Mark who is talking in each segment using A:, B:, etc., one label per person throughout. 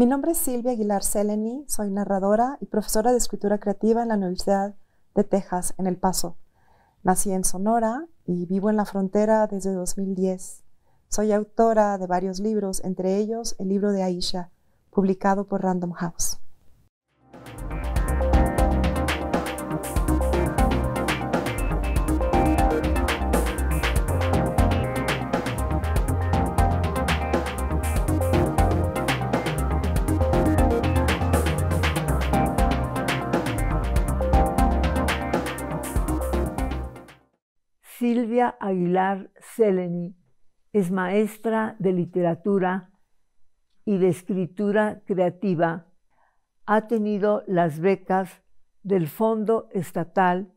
A: Mi nombre es Silvia Aguilar Seleni, soy narradora y profesora de escritura creativa en la Universidad de Texas, en El Paso. Nací en Sonora y vivo en la frontera desde 2010. Soy autora de varios libros, entre ellos el libro de Aisha, publicado por Random House.
B: Silvia Aguilar Seleni es maestra de literatura y de escritura creativa. Ha tenido las becas del Fondo Estatal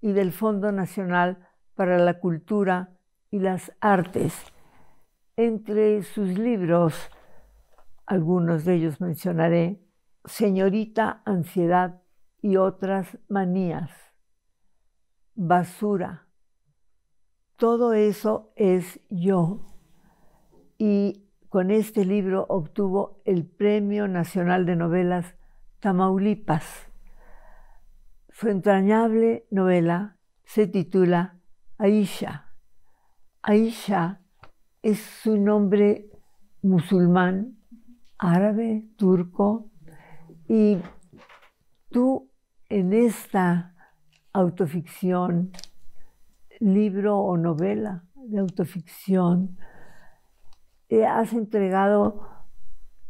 B: y del Fondo Nacional para la Cultura y las Artes. Entre sus libros, algunos de ellos mencionaré, Señorita Ansiedad y otras manías, Basura, todo eso es yo. Y con este libro obtuvo el Premio Nacional de Novelas Tamaulipas. Su entrañable novela se titula Aisha. Aisha es su nombre musulmán, árabe, turco, y tú en esta autoficción libro o novela de autoficción, has entregado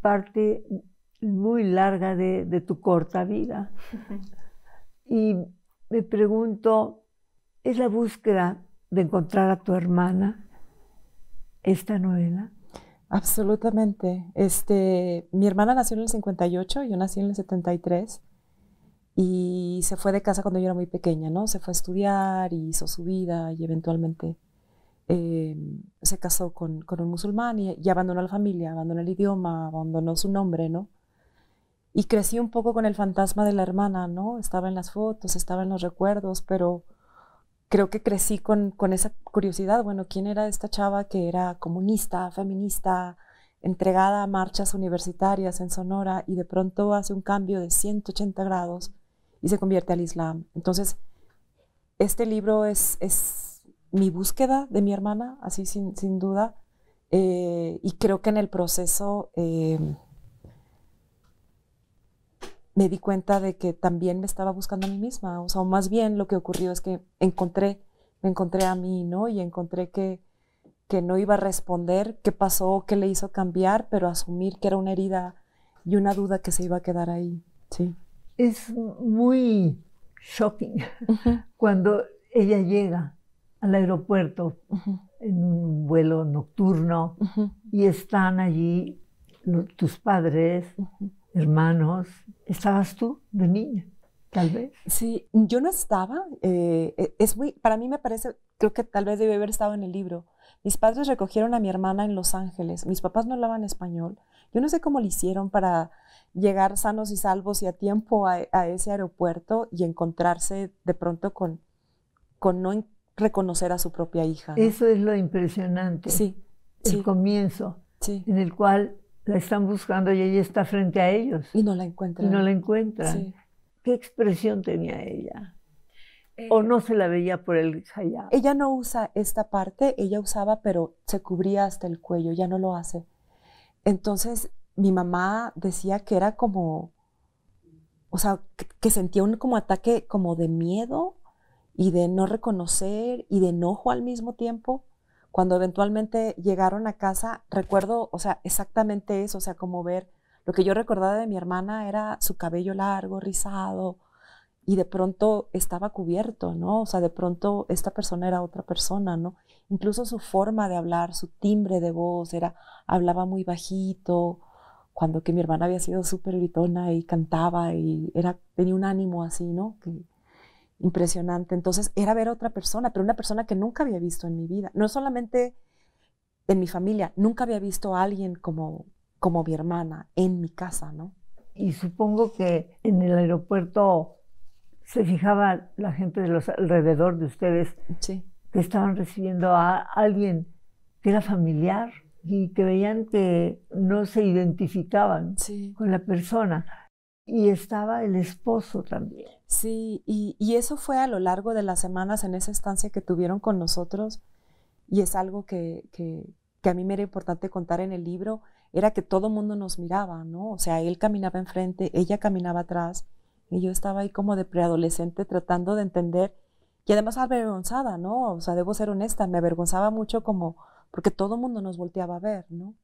B: parte muy larga de, tu corta vida. y me pregunto, ¿es la búsqueda de encontrar a tu hermana esta novela? Absolutamente. Este, mi hermana
A: nació en el 58, yo nací en el 73 y se fue de casa cuando yo era muy pequeña, ¿no? Se fue a estudiar y hizo su vida y eventualmente eh, se casó con, con un musulmán y, abandonó la familia, abandonó el idioma, abandonó su nombre, ¿no? Y crecí un poco con el fantasma de la hermana, ¿no? Estaba en las fotos, estaba en los recuerdos, pero creo que crecí con, con esa curiosidad, bueno, ¿quién era esta chava que era comunista, feminista, entregada a marchas universitarias en Sonora y de pronto hace un cambio de 180 grados? y se convierte al Islam. Entonces, este libro es, es mi búsqueda de mi hermana, así sin, duda, eh, y creo que en el proceso eh, me di cuenta de que también me estaba buscando a mí misma, o sea, más bien lo que ocurrió es que encontré, me encontré a mí, ¿no? Y encontré que, no iba a responder qué pasó, qué le hizo cambiar, pero asumir que era una herida y una duda que se iba a quedar ahí,
B: sí es muy shocking cuando ella llega al aeropuerto en un vuelo nocturno y están allí tus padres, hermanos. ¿Estabas tú de niña? Tal vez. Sí, yo
A: no estaba. Eh, e, es muy, para mí me parece, creo que tal vez debe haber estado en el libro, mis padres recogieron a mi hermana en Los Ángeles. Mis papás no hablaban español. Yo no sé cómo le hicieron para llegar sanos y salvos y a tiempo a, ese aeropuerto y encontrarse de pronto con, con no reconocer a su propia hija. Eso
B: es lo impresionante. Sí. El comienzo, en el cual la están buscando y ella está frente a ellos. Y no la encuentran. no la encuentran. ¿Qué expresión tenía ella? ¿O no se eh, la veía por el hijab? Ella no usa esta parte, ella usaba,
A: pero se cubría hasta el cuello, ya no lo hace. Entonces, mi mamá decía que era como, o sea, que, que sentía un como ataque como de miedo y de no reconocer y de enojo al mismo tiempo. Cuando eventualmente llegaron a casa, recuerdo, o sea, exactamente eso, o sea, como ver, lo que yo recordaba de mi hermana era su cabello largo, rizado, y de pronto estaba cubierto, ¿no? O sea, de pronto esta persona era otra persona, ¿no? Incluso su forma de hablar, su timbre de voz, era, hablaba muy bajito, cuando que mi hermana había sido súper gritona y cantaba y era, tenía un ánimo así, ¿no? Que, impresionante. Entonces era ver a otra persona, pero una persona que nunca había visto en mi vida. No solamente en mi familia, nunca había visto a alguien como, como mi hermana en mi
B: casa, ¿no? Y supongo que en el aeropuerto se fijaba la gente de los alrededor de ustedes que estaban recibiendo a alguien que era familiar y que veían que no se identificaban con la persona. Y estaba el esposo también. Sí, y,
A: eso fue a lo largo de las semanas en esa estancia que tuvieron con nosotros. Y es algo que, que a mí me era importante contar en el libro, era que todo el mundo nos miraba, ¿no? O sea, él caminaba enfrente, ella caminaba atrás, y yo estaba ahí como de preadolescente tratando de entender y además avergonzada, ¿no? O sea, debo ser honesta, me avergonzaba mucho como porque todo el mundo nos volteaba a ver, ¿no?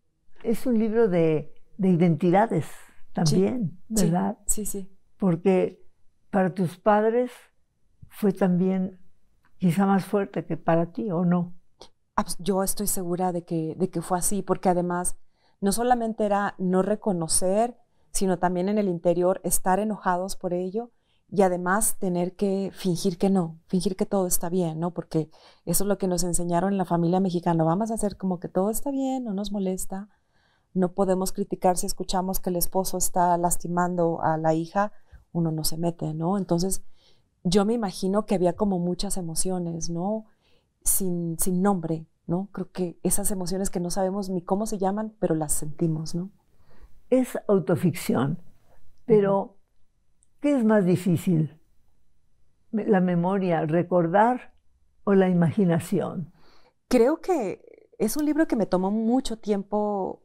B: Es un libro de, identidades también, ¿verdad? Sí, sí, Porque para tus padres fue también quizá más fuerte que para ti, ¿o no? Ah, pues, yo estoy
A: segura de que, de que fue así, porque además no solamente era no reconocer sino también en el interior estar enojados por ello y además tener que fingir que no, fingir que todo está bien, ¿no? Porque eso es lo que nos enseñaron en la familia mexicana, vamos a hacer como que todo está bien, no nos molesta, no podemos criticar si escuchamos que el esposo está lastimando a la hija, uno no se mete, ¿no? Entonces, yo me imagino que había como muchas emociones, ¿no? Sin, sin nombre, ¿no? Creo que esas emociones que no sabemos ni cómo se llaman, pero las sentimos, ¿no? es
B: autoficción. Pero, ¿qué es más difícil? ¿La memoria, recordar o la imaginación? Creo que
A: es un libro que me tomó mucho tiempo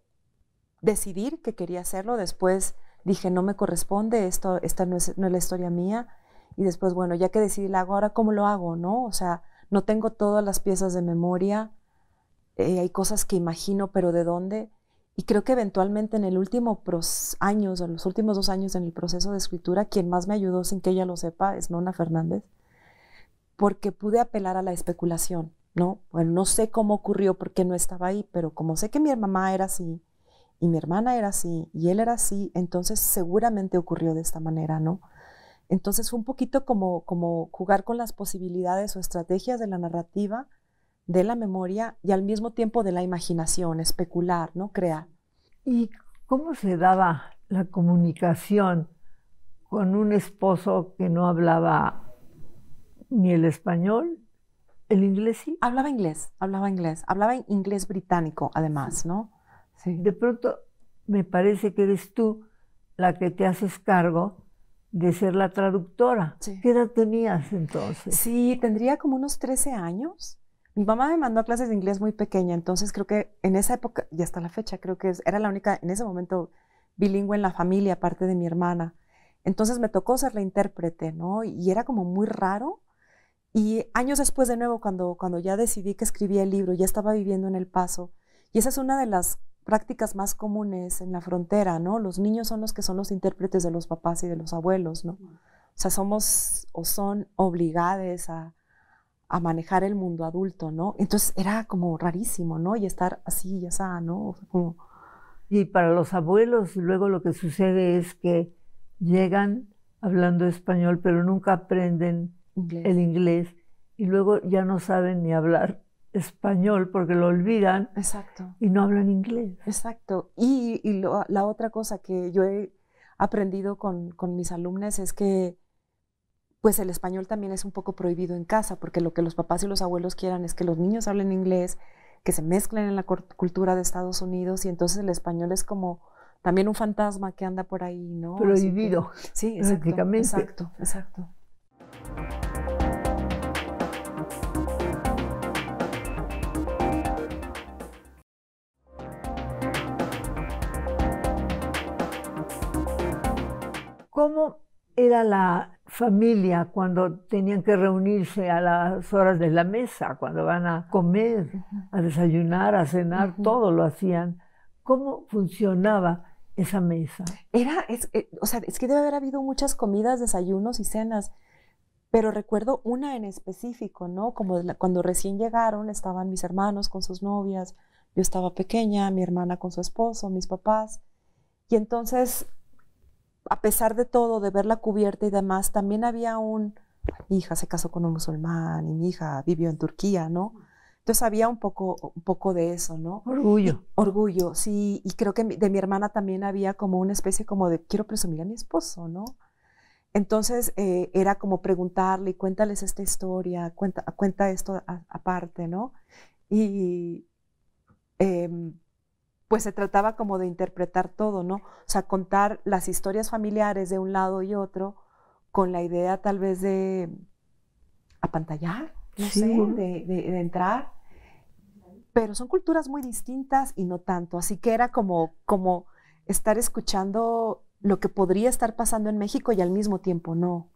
A: decidir que quería hacerlo. Después dije, no me corresponde, esto, esta no es, la historia mía. Y después, bueno, ya que decidí, hago, ahora cómo lo hago, ¿no? O sea, no tengo todas las piezas de memoria. Eh, hay cosas que imagino, pero ¿de dónde? Y creo que eventualmente en el último años, en los últimos dos años en el proceso de escritura, quien más me ayudó sin que ella lo sepa es Nona Fernández, porque pude apelar a la especulación, ¿no? Bueno, no sé cómo ocurrió porque no estaba ahí, pero como sé que mi mamá era así, y mi hermana era así, y él era así, entonces seguramente ocurrió de esta manera, ¿no? Entonces fue un poquito como, como jugar con las posibilidades o estrategias de la narrativa de la memoria y al mismo tiempo de la imaginación,
B: especular, ¿no? Crear. ¿Y cómo se daba la comunicación con un esposo que no hablaba ni el español? ¿El inglés sí? Hablaba inglés, hablaba inglés, hablaba inglés británico además, ¿no? Sí. De pronto me parece que eres tú la que te haces cargo de ser la traductora. Sí. ¿Qué edad tenías entonces? Sí, tendría como unos 13 años mi mamá me mandó a clases de inglés muy pequeña,
A: entonces creo que en esa época, y hasta la fecha, creo que era la única en ese momento bilingüe en la familia, aparte de mi hermana. Entonces me tocó ser la intérprete, ¿no? Y era como muy raro. Y años después, de nuevo, cuando, cuando ya decidí que escribía el libro, ya estaba viviendo en El Paso. Y esa es una de las prácticas más comunes en la frontera, ¿no? Los niños son los que son los intérpretes de los papás y de los abuelos, ¿no? O sea, somos o son obligados a, a manejar el mundo adulto, ¿no? Entonces era como rarísimo,
B: ¿no? Y estar así, ya sea, ¿no? Y para los abuelos luego lo que sucede es que llegan hablando español, pero nunca aprenden el inglés y luego ya no saben ni hablar español porque lo olvidan Exacto. y no hablan inglés. Exacto. Y, la otra cosa que yo
A: he aprendido con, mis alumnos es que pues el español también es un poco prohibido en casa, porque lo que los papás y los abuelos quieran es que los niños hablen inglés, que se mezclen en la cultura de Estados Unidos, y entonces el español es como también un fantasma que anda por ahí, ¿no? Prohibido. sí, exacto, Exacto,
B: exacto. ¿Cómo era la familia cuando tenían que reunirse a las horas de la mesa, cuando van a comer, a desayunar, a cenar, todo lo hacían. ¿Cómo funcionaba esa mesa?
A: Era, es, eh, o sea, es que debe haber habido muchas comidas, desayunos y cenas, pero recuerdo una en específico, ¿no? Como cuando recién llegaron estaban mis hermanos con sus novias, yo estaba pequeña, mi hermana con su esposo, mis papás, y entonces a pesar de todo, de ver la cubierta y demás, también había un, hija se casó con un musulmán y mi hija vivió en Turquía, ¿no? Entonces había un poco, un poco de eso, ¿no? Orgullo. Orgullo, sí. Y creo que de mi hermana también había como una especie como de, quiero presumir a mi esposo, ¿no? Entonces eh, era como preguntarle, cuéntales esta historia, cuenta, cuenta esto aparte, ¿no? Y em, pues se trataba como de interpretar todo, ¿no? O sea, contar las historias familiares de un lado y otro con la idea tal vez de apantallar, no sé, de, entrar. Pero son culturas muy distintas y no tanto, así que era como, como estar escuchando lo que podría estar pasando en México y al mismo tiempo no.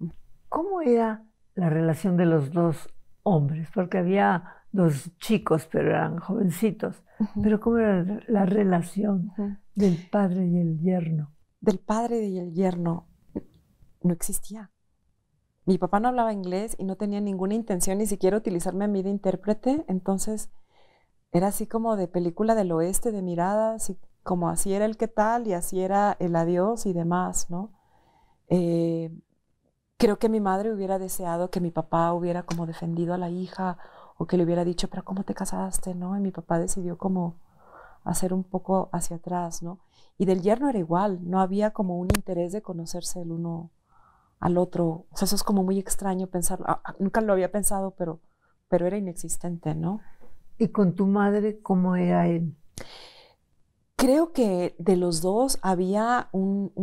B: ¿Cómo era la relación de los dos hombres? Porque había dos chicos, pero eran jovencitos. Pero cómo era la relación del padre y el yerno. Del
A: padre y el yerno no existía. Mi papá no hablaba inglés y no tenía ninguna intención ni siquiera utilizarme a mí de intérprete, entonces era así como de película del oeste, de miradas, y como así era el qué tal y así era el adiós y demás, ¿no? Eh, creo que mi madre hubiera deseado que mi papá hubiera como defendido a la hija que le hubiera dicho, pero ¿cómo te casaste? ¿no? Y mi papá decidió como hacer un poco hacia atrás, ¿no? Y del yerno era igual, no había como un interés de conocerse el uno al otro. O sea, eso es como muy extraño pensarlo. Ah, ah, nunca lo había pensado, pero, pero era inexistente, ¿no?
B: ¿Y con tu madre
A: cómo era él? Creo que de los dos había un,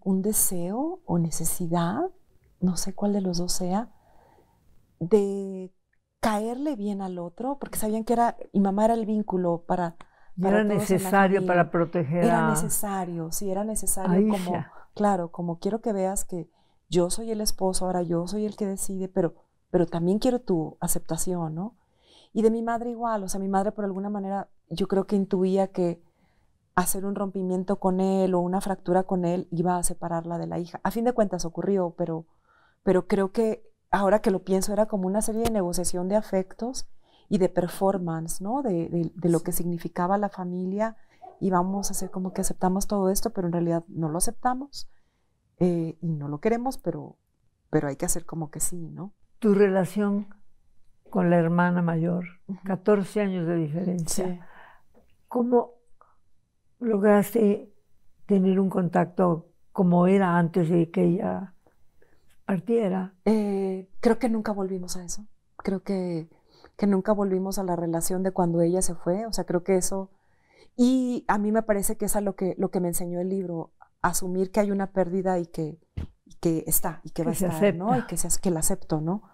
A: un deseo o necesidad, no sé cuál de los dos sea, de caerle bien al otro, porque sabían que era, y mamá era el vínculo para... era necesario para proteger. Era necesario, sí, era necesario como, claro, como quiero que veas que yo soy el esposo, ahora yo soy el que decide, pero, pero también quiero tu aceptación, ¿no? Y de mi madre igual, o sea, mi madre por alguna manera yo creo que intuía que hacer un rompimiento con él o una fractura con él iba a separarla de la hija. A fin de cuentas ocurrió, pero, pero creo que ahora que lo pienso, era como una serie de negociación de afectos y de performance, ¿no? De, lo que significaba la familia y vamos a hacer como que aceptamos todo esto, pero en realidad no lo aceptamos eh, y no lo queremos, pero, pero hay que hacer como que sí, ¿no?
B: Tu relación con la hermana mayor, 14 años de diferencia, ¿cómo lograste tener un contacto como era antes de que ella partiera. Eh, creo que nunca
A: volvimos a eso. Creo que, que nunca volvimos a la relación de cuando ella se fue. O sea, creo que eso... Y a mí me parece que es lo que, lo que me enseñó el libro, asumir que hay una pérdida y que, que está, y que, va a estar, ¿no? Y que, que la acepto, ¿no?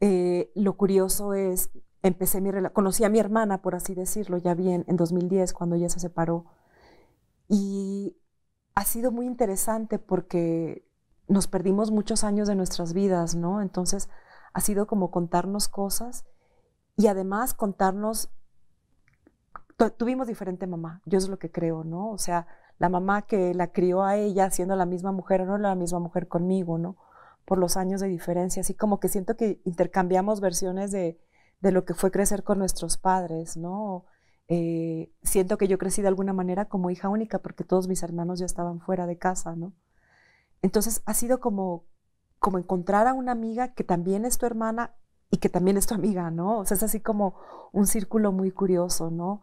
A: Eh, lo curioso es, empecé mi conocí a mi hermana, por así decirlo, ya bien, en 2010, cuando ella se separó. Y ha sido muy interesante porque nos perdimos muchos años de nuestras vidas, ¿no? Entonces ha sido como contarnos cosas y además contarnos, tuvimos diferente mamá, yo es lo que creo, ¿no? O sea, la mamá que la crió a ella siendo la misma mujer o no la misma mujer conmigo, ¿no? Por los años de diferencia, así como que siento que intercambiamos versiones de, lo que fue crecer con nuestros padres, ¿no? Eh, siento que yo crecí de alguna manera como hija única porque todos mis hermanos ya estaban fuera de casa, ¿no? Entonces ha sido como, como encontrar a una amiga que también es tu hermana y que también es tu amiga, ¿no? O sea, es así como un círculo muy curioso, ¿no?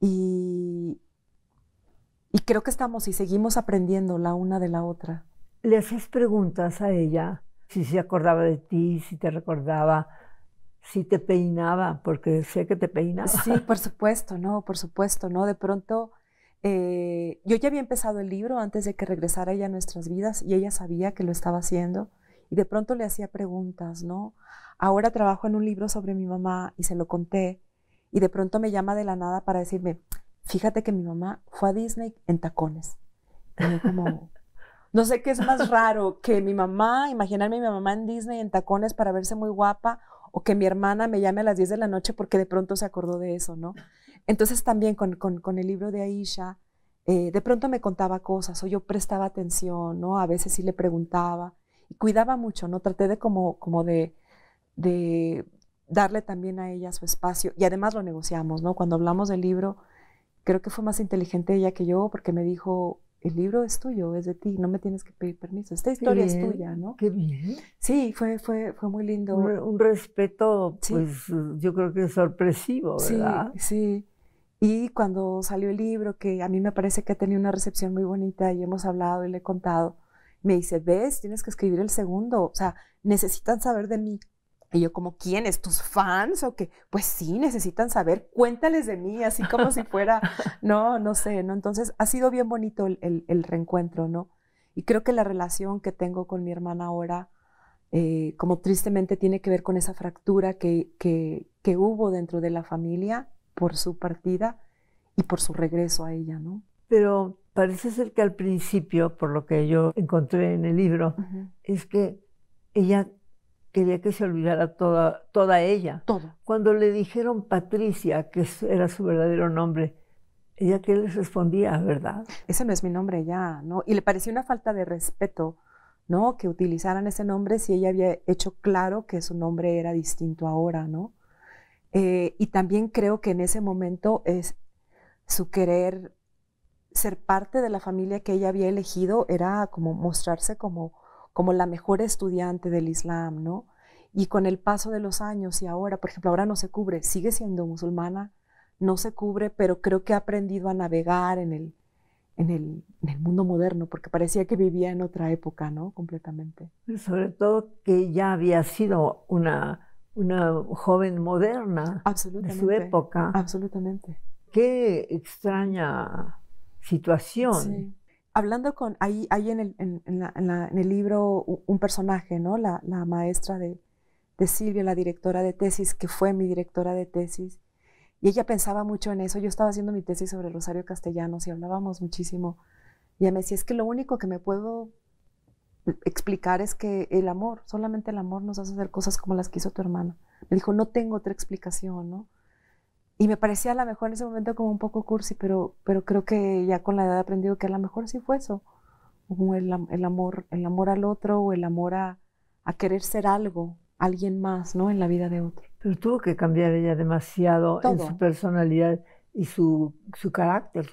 B: Y, creo que estamos y seguimos aprendiendo la una de la otra. Le haces preguntas a ella, si se acordaba de ti, si te recordaba, si te peinaba, porque sé que te peinaba. Sí, por supuesto, no,
A: por supuesto, no. De pronto eh, yo ya había empezado el libro antes de que regresara ella a nuestras vidas y ella sabía que lo estaba haciendo y de pronto le hacía preguntas, ¿no? Ahora trabajo en un libro sobre mi mamá y se lo conté y de pronto me llama de la nada para decirme, fíjate que mi mamá fue a Disney en tacones. no sé qué es más raro, que mi mamá, imaginarme a mi mamá en Disney en tacones para verse muy guapa o que mi hermana me llame a las 10 de la noche porque de pronto se acordó de eso, ¿no? Entonces también con, el libro de Aisha, eh, de pronto me contaba cosas o yo prestaba atención, ¿no? A veces sí le preguntaba y cuidaba mucho, ¿no? Traté de como, de, darle también a ella su espacio y además lo negociamos, ¿no? Cuando hablamos del libro, creo que fue más inteligente ella que yo porque me dijo, el libro es tuyo, es de ti, no me tienes que pedir permiso, esta historia es tuya, Qué bien. Sí, fue, fue, fue muy lindo. Un,
B: respeto, pues yo creo que sorpresivo, ¿verdad?
A: Sí, sí. Y cuando salió el libro, que a mí me parece que ha tenido una recepción muy bonita y hemos hablado y le he contado, me dice, ves, tienes que escribir el segundo, o sea, necesitan saber de mí. Y yo como, ¿quiénes? ¿Tus fans? ¿O qué? Pues sí, necesitan saber, cuéntales de mí, así como si fuera, no, no sé, ¿no? Entonces, ha sido bien bonito el, reencuentro, ¿no? Y creo que la relación que tengo con mi hermana ahora, eh, como tristemente tiene que ver con esa fractura que, que hubo dentro de la familia, por su partida y por su
B: regreso a ella, ¿no? Pero parece ser que al principio, por lo que yo encontré en el libro, es que ella quería que se olvidara toda, toda ella. Todo. Cuando le dijeron Patricia, que era su verdadero nombre, ella qué les respondía, ¿verdad? Ese no es mi nombre ya, ¿no? Y le pareció una falta
A: de respeto, ¿no? Que utilizaran ese nombre si ella había hecho claro que su nombre era distinto ahora, ¿no? Eh, y también creo que en ese momento es, su querer ser parte de la familia que ella había elegido era como mostrarse como, la mejor estudiante del Islam, ¿no? Y con el paso de los años y ahora, por ejemplo, ahora no se cubre, sigue siendo musulmana, no se cubre, pero creo que ha aprendido a navegar en el, en el, en el mundo moderno, porque parecía que
B: vivía en otra época, ¿no? Completamente. Sobre todo que ya había sido una una joven moderna de su época. Absolutamente. Qué extraña situación. Hablando con, ahí, ahí en,
A: el, en, el libro, un personaje, ¿no? La, maestra de, de, Silvia, la directora de tesis, que fue mi directora de tesis, y ella pensaba mucho en eso. Yo estaba haciendo mi tesis sobre Rosario Castellanos y hablábamos muchísimo. Y ella me decía, es que lo único que me puedo explicar es que el amor, solamente el amor nos hace hacer cosas como las quiso tu hermana. Me dijo, no tengo otra explicación, ¿no? Y me parecía a lo mejor en ese momento como un poco cursi, pero, pero creo que ya con la edad he aprendido que a lo mejor sí fue eso. Como el, amor, el amor al otro o el amor a, querer ser algo, alguien más,
B: ¿no? En la vida de otro. Pero tuvo que cambiar ella demasiado en su personalidad y su, su carácter.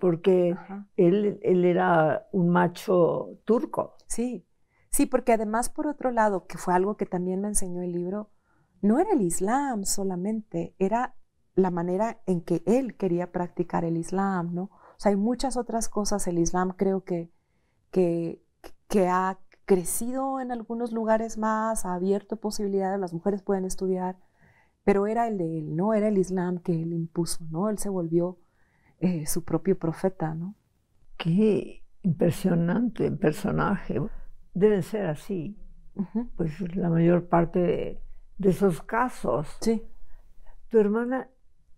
B: Porque él, él, era un
A: macho turco. Sí, sí, porque además, por otro lado, que fue algo que también me enseñó el libro, no era el Islam solamente, era la manera en que él quería practicar el Islam, ¿no? O sea, hay muchas otras cosas. El Islam creo que, que, que ha crecido en algunos lugares más, ha abierto posibilidades, las mujeres pueden estudiar, pero era el de él, ¿no? Era el Islam que él impuso, ¿no? Él se
B: volvió eh, su propio profeta, ¿no? Qué impresionante personaje. Deben ser así, pues la mayor parte de, esos casos. Sí. Tu hermana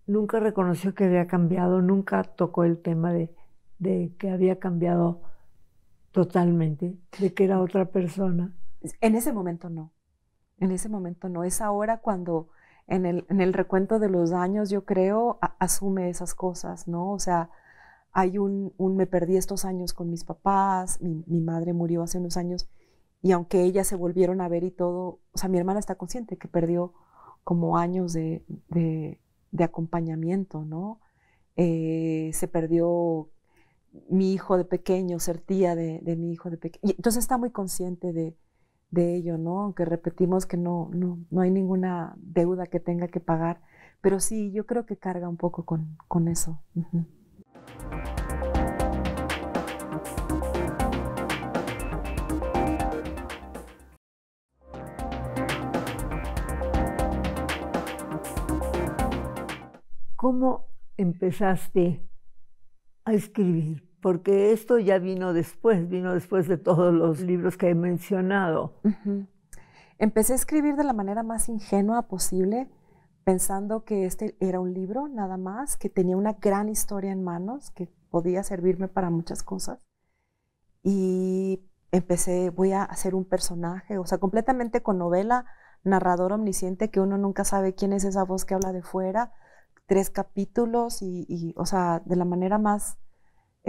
B: nunca reconoció que había cambiado, nunca tocó el tema de, de, que había cambiado totalmente, de que era otra persona. En ese momento no, en ese
A: momento no, es ahora cuando en el, recuento de los años, yo creo, asume esas cosas, ¿no? O sea, hay un, me perdí estos años con mis papás, mi, madre murió hace unos años, y aunque ellas se volvieron a ver y todo, o sea, mi hermana está consciente que perdió como años de, acompañamiento, ¿no? Eh, se perdió mi hijo de pequeño, ser tía de, mi hijo de pequeño. entonces está muy consciente de, de ello, ¿no? Aunque repetimos que no, hay ninguna deuda que tenga que pagar, pero sí, yo creo que carga un poco con, eso.
B: ¿Cómo empezaste a escribir? porque esto ya vino después, vino después de todos los libros que he mencionado. Empecé a escribir de la
A: manera más ingenua posible, pensando que este era un libro nada más, que tenía una gran historia en manos, que podía servirme para muchas cosas. Y empecé, voy a hacer un personaje, o sea, completamente con novela, narrador omnisciente, que uno nunca sabe quién es esa voz que habla de fuera, tres capítulos y, y o sea, de la manera más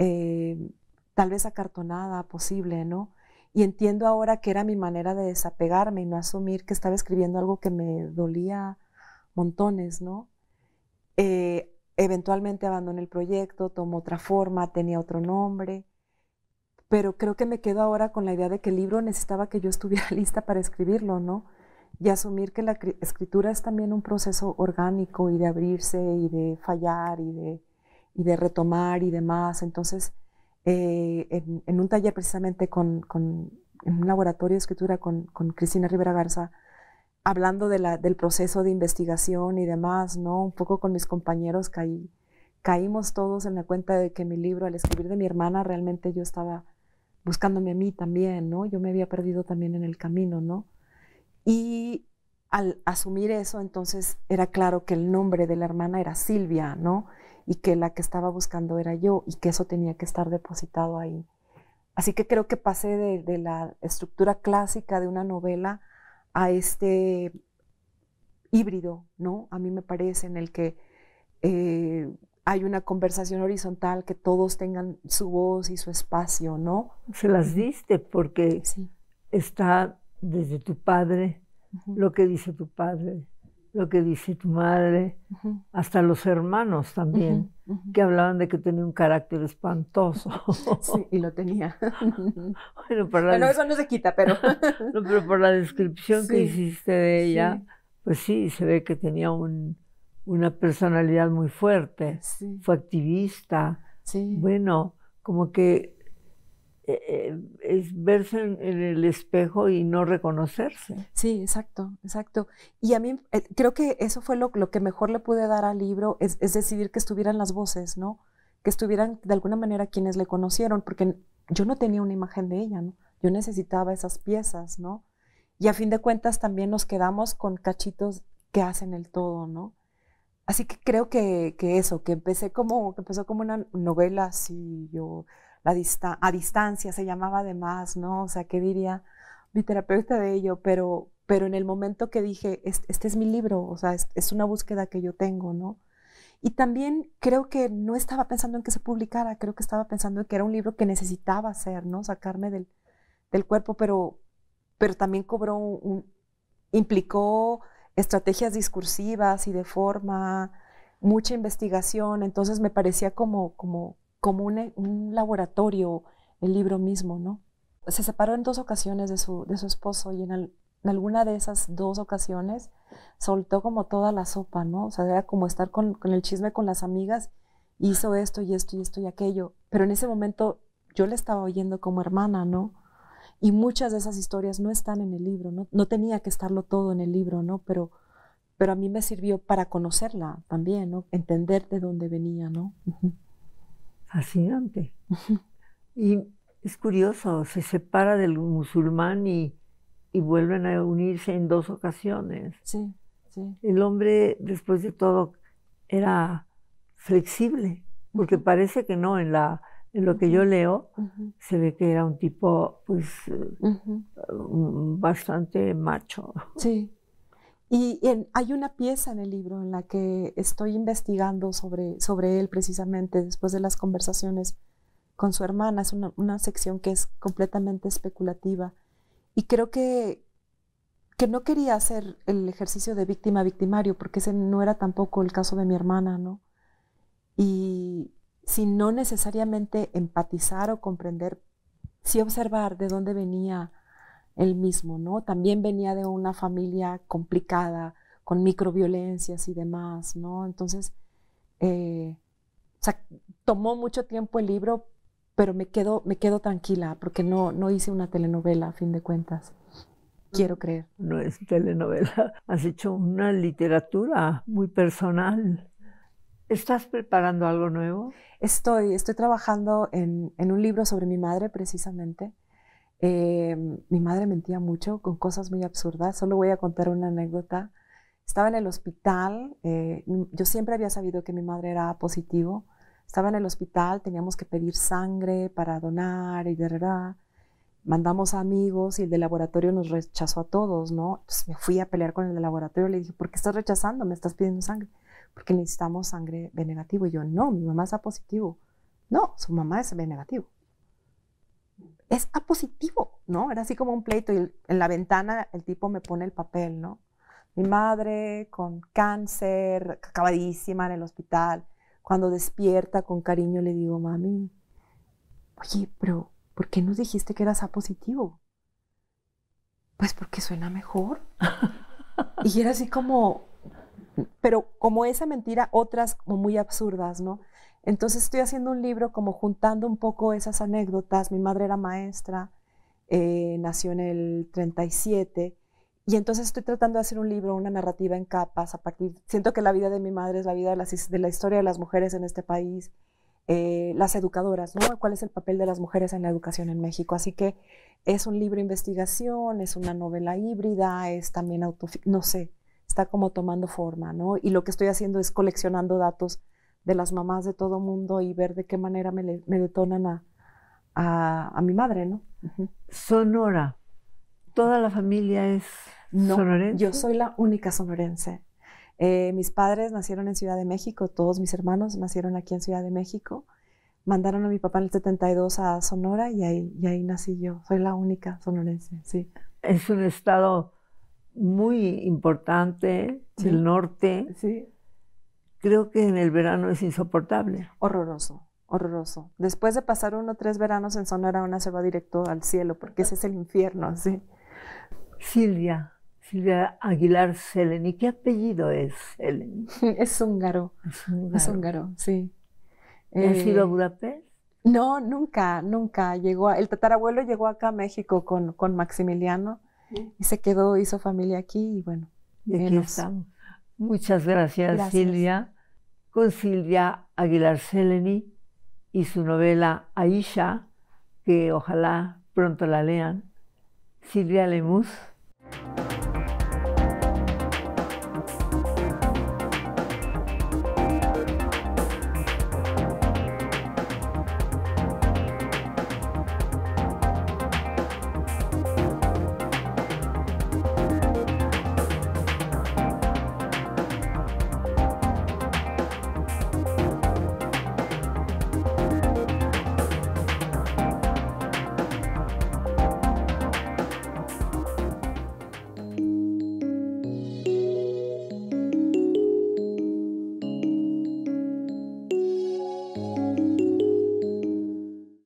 A: eh, tal vez acartonada posible, ¿no? Y entiendo ahora que era mi manera de desapegarme y no asumir que estaba escribiendo algo que me dolía montones, ¿no? Eh, eventualmente abandoné el proyecto, tomó otra forma, tenía otro nombre, pero creo que me quedo ahora con la idea de que el libro necesitaba que yo estuviera lista para escribirlo, ¿no? Y asumir que la escritura es también un proceso orgánico y de abrirse y de fallar y de y de retomar y demás. Entonces, eh, en, un taller precisamente con, un laboratorio de escritura con, Cristina Rivera Garza, hablando del proceso de investigación y demás, ¿no? Un poco con mis compañeros caí, caímos todos en la cuenta de que mi libro, al escribir de mi hermana, realmente yo estaba buscándome a mí también, ¿no? Yo me había perdido también en el camino, ¿no? Y al asumir eso, entonces era claro que el nombre de la hermana era Silvia, ¿no? y que la que estaba buscando era yo y que eso tenía que estar depositado ahí. Así que creo que pasé de, la estructura clásica de una novela a este híbrido, ¿no? A mí me parece en el que eh, hay una conversación horizontal, que todos tengan su voz y su espacio, ¿no? Se las
B: diste porque está desde tu padre lo que dice tu padre, lo que dice tu madre, hasta los hermanos también, que hablaban de que tenía un carácter espantoso. Sí, y lo tenía. bueno, bueno eso no se quita, pero... pero por la descripción que hiciste de ella, pues sí, se ve que tenía un, una personalidad muy fuerte, fue activista. Bueno, como que eh, es verse en, el espejo y no reconocerse. Sí, exacto, exacto.
A: Y a mí eh, creo que eso fue lo, que mejor le pude dar al libro, es, decidir que estuvieran las voces, ¿no? Que estuvieran de alguna manera quienes le conocieron, porque yo no tenía una imagen de ella, ¿no? Yo necesitaba esas piezas, ¿no? Y a fin de cuentas también nos quedamos con cachitos que hacen el todo, ¿no? Así que creo que, que eso, que empecé como, que empezó como una novela, así yo a distancia, se llamaba además, ¿no? O sea, ¿qué diría mi terapeuta de ello? Pero, pero en el momento que dije, este, este es mi libro, o sea, es, una búsqueda que yo tengo, ¿no? Y también creo que no estaba pensando en que se publicara, creo que estaba pensando en que era un libro que necesitaba hacer, ¿no? Sacarme del, del cuerpo, pero, pero también cobró implicó estrategias discursivas y de forma, mucha investigación, entonces me parecía como, como, como eh, un, laboratorio el libro mismo, ¿no? Se separó en dos ocasiones de su, esposo y en, alguna de esas dos ocasiones soltó como toda la sopa, ¿no? O sea, era como estar con, el chisme con las amigas, hizo esto y esto y esto y aquello, pero en ese momento yo le estaba oyendo como hermana, ¿no? Y muchas de esas historias no están en el libro, ¿no? No tenía que estarlo todo en el libro, ¿no? Pero, pero a mí me sirvió para conocerla también, ¿no? Entender de dónde venía,
B: ¿no? fascinante. y es curioso, se separa del musulmán y, y vuelven a unirse en dos ocasiones. Sí, sí. El hombre, después de todo, era flexible, porque parece que no, en, la, en lo que yo leo se ve que era un tipo pues eh, bastante macho. Sí,
A: y hay una pieza en el libro en la que estoy investigando sobre, sobre él precisamente después de las conversaciones con su hermana. Es una, sección que es completamente especulativa. Y creo que, que no quería hacer el ejercicio de víctima-victimario, porque ese no era tampoco el caso de mi hermana, ¿no? Y si no necesariamente empatizar o comprender, si observar de dónde venía él mismo, ¿no? También venía de una familia complicada, con microviolencias y demás, ¿no? Entonces, eh, o sea, tomó mucho tiempo el libro, pero me quedo, me quedo tranquila porque no,
B: no hice una telenovela a fin de cuentas. Quiero creer. No es telenovela, has hecho una literatura muy personal. ¿Estás preparando algo nuevo? Estoy, estoy trabajando en un libro sobre mi madre precisamente.
A: Eh, mi madre mentía mucho con cosas muy absurdas. Solo voy a contar una anécdota. Estaba en el hospital. Eh, yo siempre había sabido que mi madre era positivo. Estaba en el hospital, teníamos que pedir sangre para donar y de verdad. Mandamos amigos y el de laboratorio nos rechazó a todos, ¿no? me fui a pelear con el de laboratorio. Le dije, ¿por qué estás rechazando? Me estás pidiendo sangre. Porque necesitamos sangre B negativo. Y yo, no, mi mamá es positivo. No, su mamá es B negativo es a ah, positivo, ¿no? Era así como un pleito y en la ventana el tipo me pone el papel, ¿no? Mi madre con cáncer, acabadísima en el hospital. Cuando despierta con cariño le digo, mami, oye, pero ¿por qué nos dijiste que eras A positivo? Pues porque suena mejor. y era así como, pero como esa mentira, otras como muy absurdas, ¿no? Entonces estoy haciendo un libro como juntando un poco esas anécdotas. Mi madre era maestra, eh, nació en el 37 y entonces estoy tratando de hacer un libro, una narrativa en capas a partir. Siento que la vida de mi madre es la vida de, la historia de las mujeres en este país, eh, las educadoras, ¿no? ¿Cuál es el papel de las mujeres en la educación en México? Así que es un libro investigación, es una novela híbrida, es también auto, no sé, está como tomando forma, ¿no? Y lo que estoy haciendo es coleccionando datos de las mamás de todo mundo y ver de qué manera me, detonan a, mi madre, ¿no?
B: Sonora.
A: ¿Toda la familia es no, sonorense? Yo soy la única sonorense. Eh, mis padres nacieron en Ciudad de México, todos mis hermanos nacieron aquí en Ciudad de México. Mandaron a mi papá en el 72 a Sonora y ahí, y ahí nací
B: yo. Soy la única sonorense, sí. Es un estado muy importante el norte. Sí creo que en el verano es insoportable. Horroroso, horroroso.
A: Después de pasar uno o tres veranos en Sonora, una se va directo al
B: cielo, porque ese es el infierno, sí. Silvia, Silvia Aguilar Seleni, ¿qué apellido es Seleni? es húngaro. Es húngaro, sí. ¿Ha ¿Has ido a eh, Budapest? No, nunca, nunca. Llegó el tatarabuelo llegó
A: acá a México con, con Maximiliano y se quedó, hizo familia aquí y bueno. aquí estamos.
B: Muchas gracias, Silvia. Con Silvia Aguilar Seleni y su novela Aisha, que ojalá pronto la lean. Silvia Lemus.